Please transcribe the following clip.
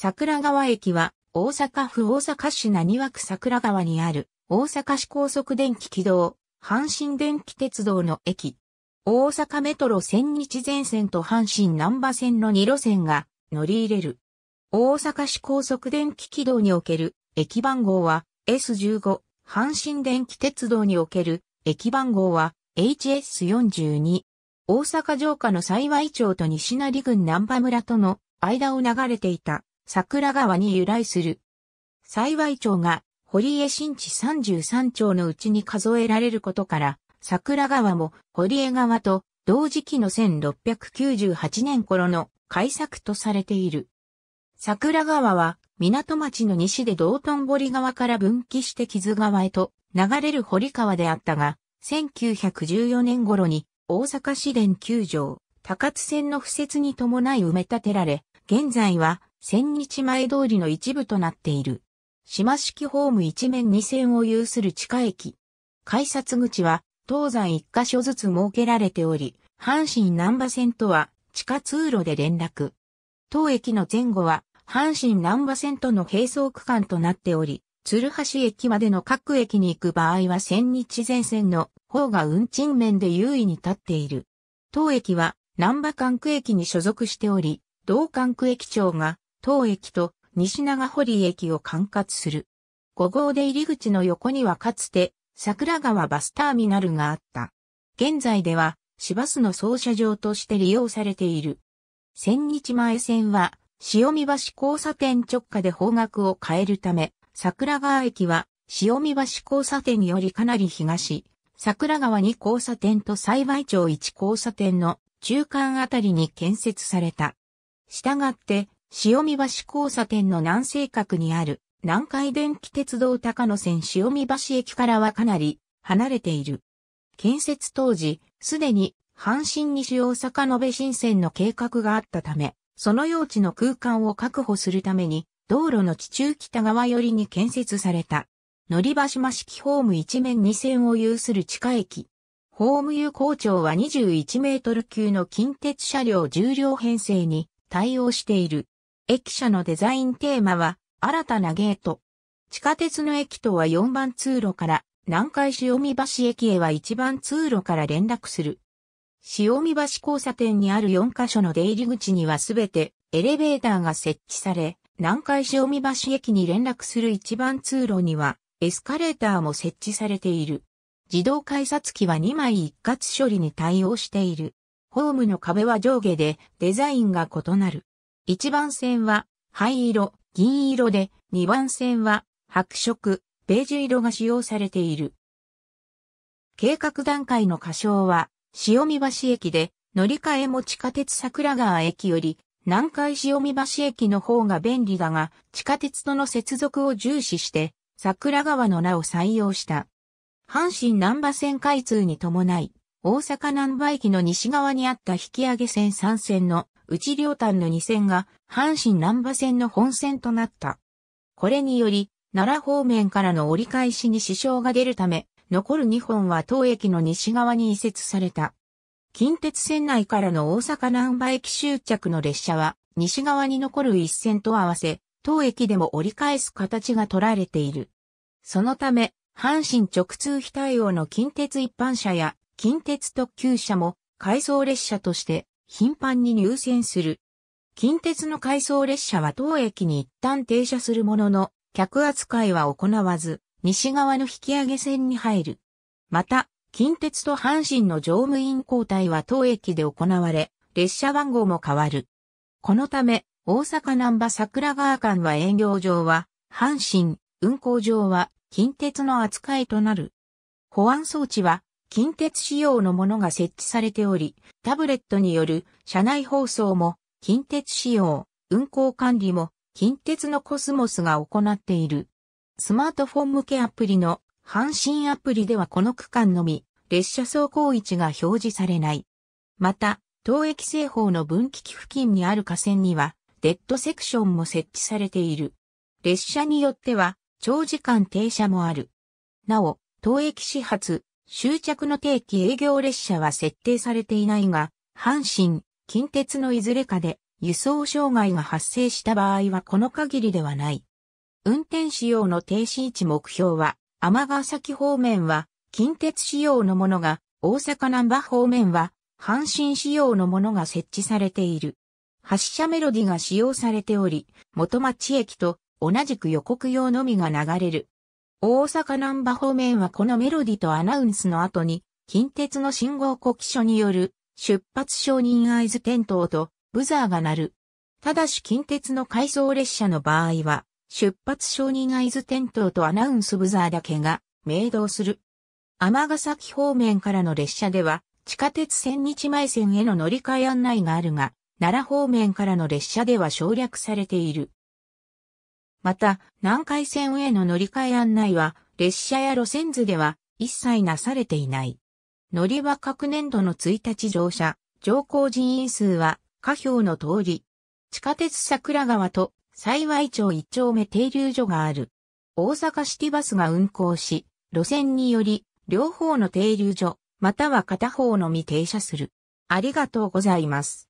桜川駅は大阪府大阪市名庭区桜川にある大阪市高速電気軌道阪神電気鉄道の駅。大阪メトロ千日前線と阪神南波線の2路線が乗り入れる。大阪市高速電気軌道における駅番号は S15、阪神電気鉄道における駅番号は HS42。大阪城下の幸町と西成郡南波村との間を流れていた桜川に由来する。幸い町が堀江新地33町のうちに数えられることから、桜川も堀江川と同時期の1698年頃の改作とされている。桜川は港町の西で道頓堀川から分岐して木津川へと流れる堀川であったが、1914年頃に大阪市電9条、高津線の布設に伴い埋め立てられ、現在は千日前通りの一部となっている。島式ホーム一面二線を有する地下駅。改札口は東西一箇所ずつ設けられており、阪神南波線とは地下通路で連絡。当駅の前後は阪神南波線との並走区間となっており、鶴橋駅までの各駅に行く場合は千日前線の方が運賃面で優位に立っている。当駅は南波管区駅に所属しており、同管区駅長が東駅と西長堀駅を管轄する。5号出入り口の横にはかつて桜川バスターミナルがあった。現在では、市バスの操車場として利用されている。千日前線は、塩見橋交差点直下で方角を変えるため、桜川駅は、塩見橋交差点よりかなり東、桜川2交差点と栽培町1交差点の中間あたりに建設された。したがって、塩見橋交差点の南西角にある南海電気鉄道高野線塩見橋駅からはかなり離れている。建設当時、すでに阪神西大阪延べ新線の計画があったため、その用地の空間を確保するために、道路の地中北側寄りに建設された。乗り場島式ホーム一面二線を有する地下駅。ホーム有効長は21メートル級の近鉄車両重量編成に対応している。駅舎のデザインテーマは、新たなゲート。地下鉄の駅とは4番通路から、南海塩見橋駅へは1番通路から連絡する。塩見橋交差点にある4カ所の出入り口にはすべてエレベーターが設置され、南海塩見橋駅に連絡する1番通路にはエスカレーターも設置されている。自動改札機は2枚一括処理に対応している。ホームの壁は上下でデザインが異なる。1番線は灰色、銀色で、2番線は白色、ベージュ色が使用されている。計画段階の仮称は、塩見橋駅で、乗り換えも地下鉄桜川駅より、南海塩見橋駅の方が便利だが、地下鉄との接続を重視して、桜川の名を採用した。阪神南波線開通に伴い、大阪南波駅の西側にあった引き上げ線3線の内両端の2線が阪神南波線の本線となった。これにより、奈良方面からの折り返しに支障が出るため、残る2本は当駅の西側に移設された。近鉄線内からの大阪南波駅終着の列車は、西側に残る一線と合わせ、当駅でも折り返す形が取られている。そのため、阪神直通非対応の近鉄一般車や近鉄特急車も改造列車として頻繁に入線する。近鉄の回送列車は当駅に一旦停車するものの、客扱いは行わず、西側の引き上げ線に入る。また、近鉄と阪神の乗務員交代は当駅で行われ、列車番号も変わる。このため、大阪南波桜川間は営業上は、阪神、運行上は近鉄の扱いとなる。保安装置は近鉄仕様のものが設置されており、タブレットによる車内放送も近鉄仕様、運行管理も近鉄のコスモスが行っている。スマートフォン向けアプリの阪神アプリではこの区間のみ列車走行位置が表示されない。また、東駅西方の分岐器付近にある架線にはデッドセクションも設置されている。列車によっては長時間停車もある。なお、東駅始発、終着の定期営業列車は設定されていないが、阪神、近鉄のいずれかで輸送障害が発生した場合はこの限りではない。運転仕様の停止位置目標は、天ヶ崎方面は、近鉄仕様のものが、大阪南波方面は、阪神仕様のものが設置されている。発車メロディが使用されており、元町駅と同じく予告用のみが流れる。大阪南波方面はこのメロディとアナウンスの後に、近鉄の信号呼気所による出発承認合図点灯とブザーが鳴る。ただし近鉄の回送列車の場合は、出発承認合図点灯とアナウンスブザーだけが明動する。天崎方面からの列車では、地下鉄千日前線への乗り換え案内があるが、奈良方面からの列車では省略されている。また、南海線への乗り換え案内は、列車や路線図では一切なされていない。乗り場各年度の1日乗車、乗降人員数は、下表の通り。地下鉄桜川と、幸い町一丁目停留所がある。大阪シティバスが運行し、路線により、両方の停留所、または片方のみ停車する。ありがとうございます。